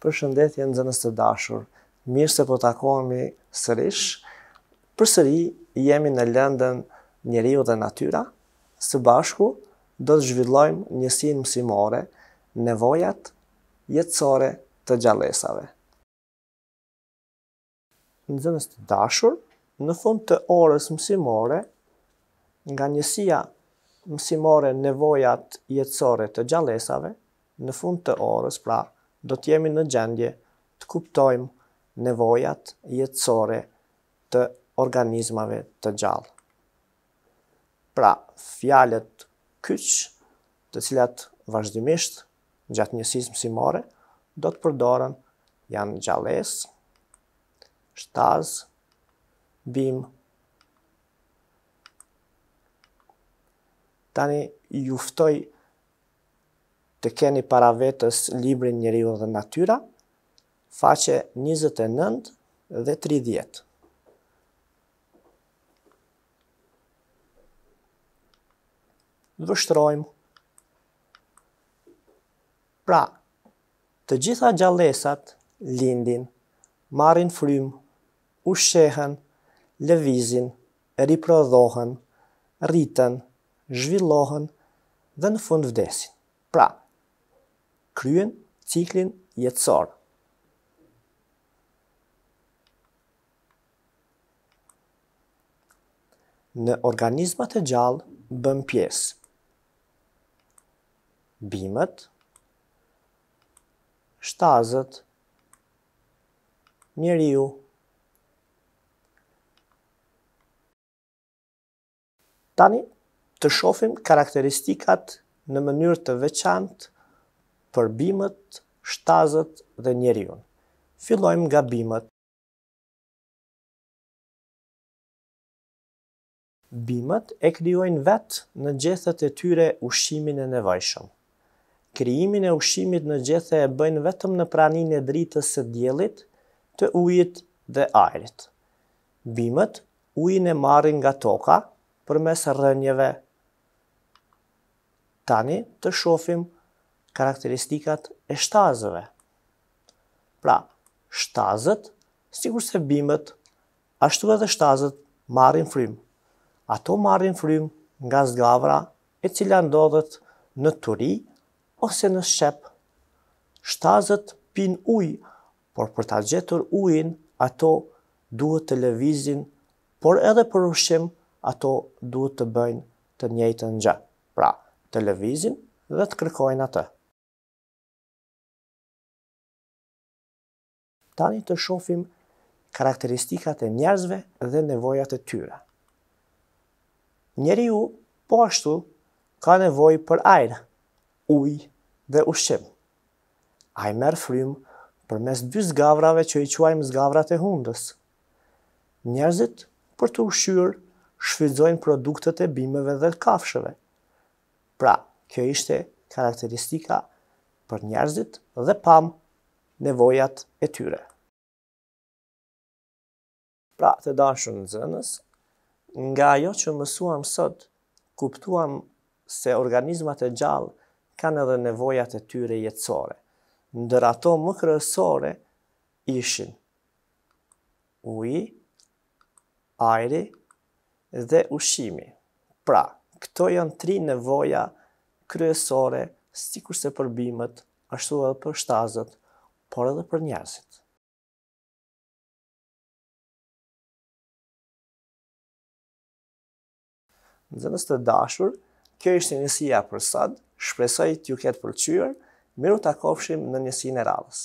Për shëndetje në zënës të dashur, mirë se po takohemi sërish, për sëri jemi në lëndën njeriu dhe natyra, së bashku do të zhvillojmë njësin mësimore, nevojat jetësore të gjalesave. Në zënës të dashur, në fund të orës mësimore, nga njësia mësimore nevojat jetësore të gjalesave, në fund të orës, pra, do të jemi në gjendje të kuptojmë nevojat jetësore të organizmave të gjallë. Pra, fjalët kyç, të cilat vazhdimisht gjatë njësisë mësimore, do të përdoren janë gjalles, shtaz, bim. Tani juftoj njështë të keni para vetës librin njeri dhe natyra, faqe 29 dhe 30. Vështrojmë. Pra, të gjitha gjalesat, lindin, marin frym, ushehen, levizin, riprodhohen, rriten, zhvillohen dhe në fund vdesin. Pra, kryen ciklin jetësor. Në organizmat e gjallë bëm pjesë. Bimet, shtazët, njeriu, Tani të shofim karakteristikat në mënyrë të veçantë për bimët, shtazët dhe njeriun. Filojmë nga bimët. Bimët e kryojnë vetë në gjethet e tyre ushimin e nevajshëm. Kryimin e ushimit në gjethet e bëjnë vetëm në pranin e dritës së djelit, të ujit dhe ajrit. Bimët ujin e marrin nga toka për mes rënjeve. Tani të shofim karakteristikat e shtazëve. Pra, shtazët, sigur se bimet, ashtu edhe shtazët marrin frym. Ato marrin frym nga zgavra e cila ndodhet në turi ose në shqep. Shtazët pin uj, por për ta gjetur ujin, ato duhet të levizin, por edhe për ushqim, ato duhet të bëjnë të njëjtën gjë. Pra, të levizin dhe të kërkojnë atë. tani të shofim karakteristikat e njerëzve dhe nevojat e tyre. Njeri ju, po ashtu, ka nevoj për ajnë, uj dhe ushqim. Ajnë merë frimë për mes dy zgavrave që i quajmë zgavrat e hundës. Njerëzit për të ushqyrë shfridzojnë produktet e bimeve dhe kafshëve. Pra, kjo ishte karakteristika për njerëzit dhe pamë nevojat e tyre. Pra, të dashën në zënës, nga jo që mësuam sot, kuptuam se organizmat e gjallë kanë edhe nevojat e tyre jetësore, ndër ato më kërësore ishin uji, ajri dhe ushimi. Pra, këto janë tri nevoja kryesore, si kurse për ashtu edhe për shtazët por edhe për njerëzit. Nxënës të dashur, kjo ishte njësia për sad, shpresoj t'ju ketë përqyër, miru t'akofshim në njësin e radhës.